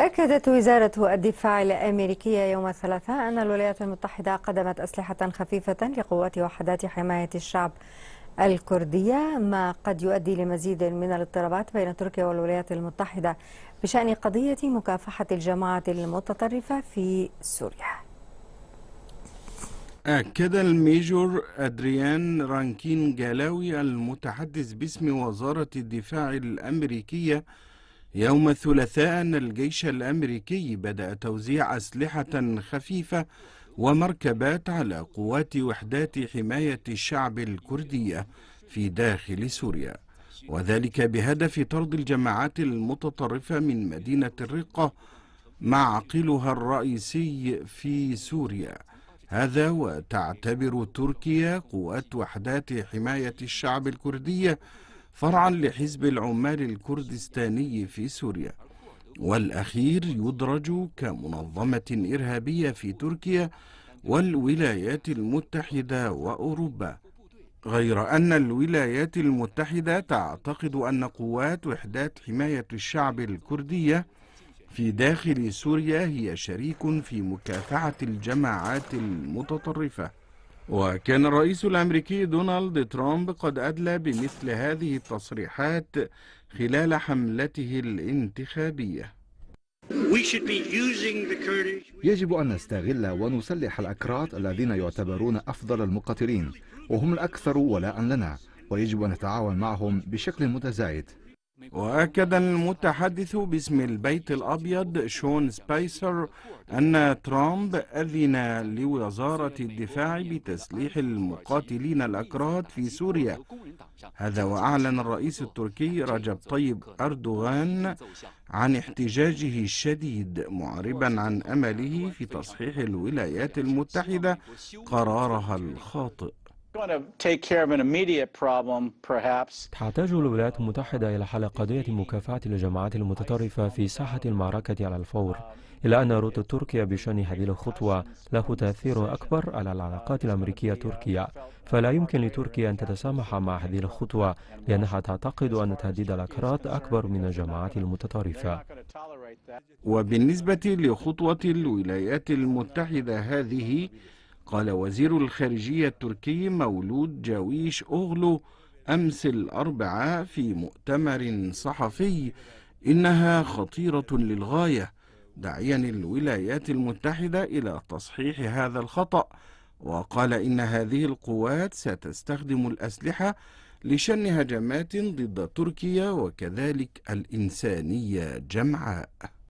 أكدت وزارة الدفاع الأمريكية يوم الثلاثاء أن الولايات المتحدة قدمت أسلحة خفيفة لقوات وحدات حماية الشعب الكردية ما قد يؤدي لمزيد من الاضطرابات بين تركيا والولايات المتحدة بشأن قضية مكافحة الجماعة المتطرفة في سوريا أكد الميجور أدريان رانكين جالاوي المتحدث باسم وزارة الدفاع الأمريكية يوم الثلاثاء أن الجيش الأمريكي بدأ توزيع أسلحة خفيفة ومركبات على قوات وحدات حماية الشعب الكردية في داخل سوريا وذلك بهدف طرد الجماعات المتطرفة من مدينة الرقة معقلها الرئيسي في سوريا هذا وتعتبر تركيا قوات وحدات حماية الشعب الكردية فرعا لحزب العمال الكردستاني في سوريا والأخير يدرج كمنظمة إرهابية في تركيا والولايات المتحدة وأوروبا غير أن الولايات المتحدة تعتقد أن قوات وحدات حماية الشعب الكردية في داخل سوريا هي شريك في مكافحة الجماعات المتطرفة وكان الرئيس الأمريكي دونالد ترامب قد أدلى بمثل هذه التصريحات خلال حملته الانتخابية يجب أن نستغل ونسلح الأكراد الذين يعتبرون أفضل المقاتلين وهم الأكثر ولاء لنا ويجب أن نتعاون معهم بشكل متزايد وأكد المتحدث باسم البيت الأبيض شون سبايسر أن ترامب أذن لوزارة الدفاع بتسليح المقاتلين الأكراد في سوريا هذا وأعلن الرئيس التركي رجب طيب أردوغان عن احتجاجه الشديد معربا عن أمله في تصحيح الولايات المتحدة قرارها الخاطئ تحتاج الولايات المتحدة إلى حل قضية مكافحة الجماعات المتطرفة في ساحة المعركة على الفور إلا أن رد تركيا بشأن هذه الخطوة له تأثير أكبر على العلاقات الأمريكية تركيا فلا يمكن لتركيا أن تتسامح مع هذه الخطوة لأنها تعتقد أن تهديد الأكراد أكبر من الجماعات المتطرفة وبالنسبة لخطوة الولايات المتحدة هذه قال وزير الخارجية التركي مولود جاويش أغلو أمس الأربعاء في مؤتمر صحفي إنها خطيرة للغاية داعيا الولايات المتحدة إلى تصحيح هذا الخطأ وقال إن هذه القوات ستستخدم الأسلحة لشن هجمات ضد تركيا وكذلك الإنسانية جمعاء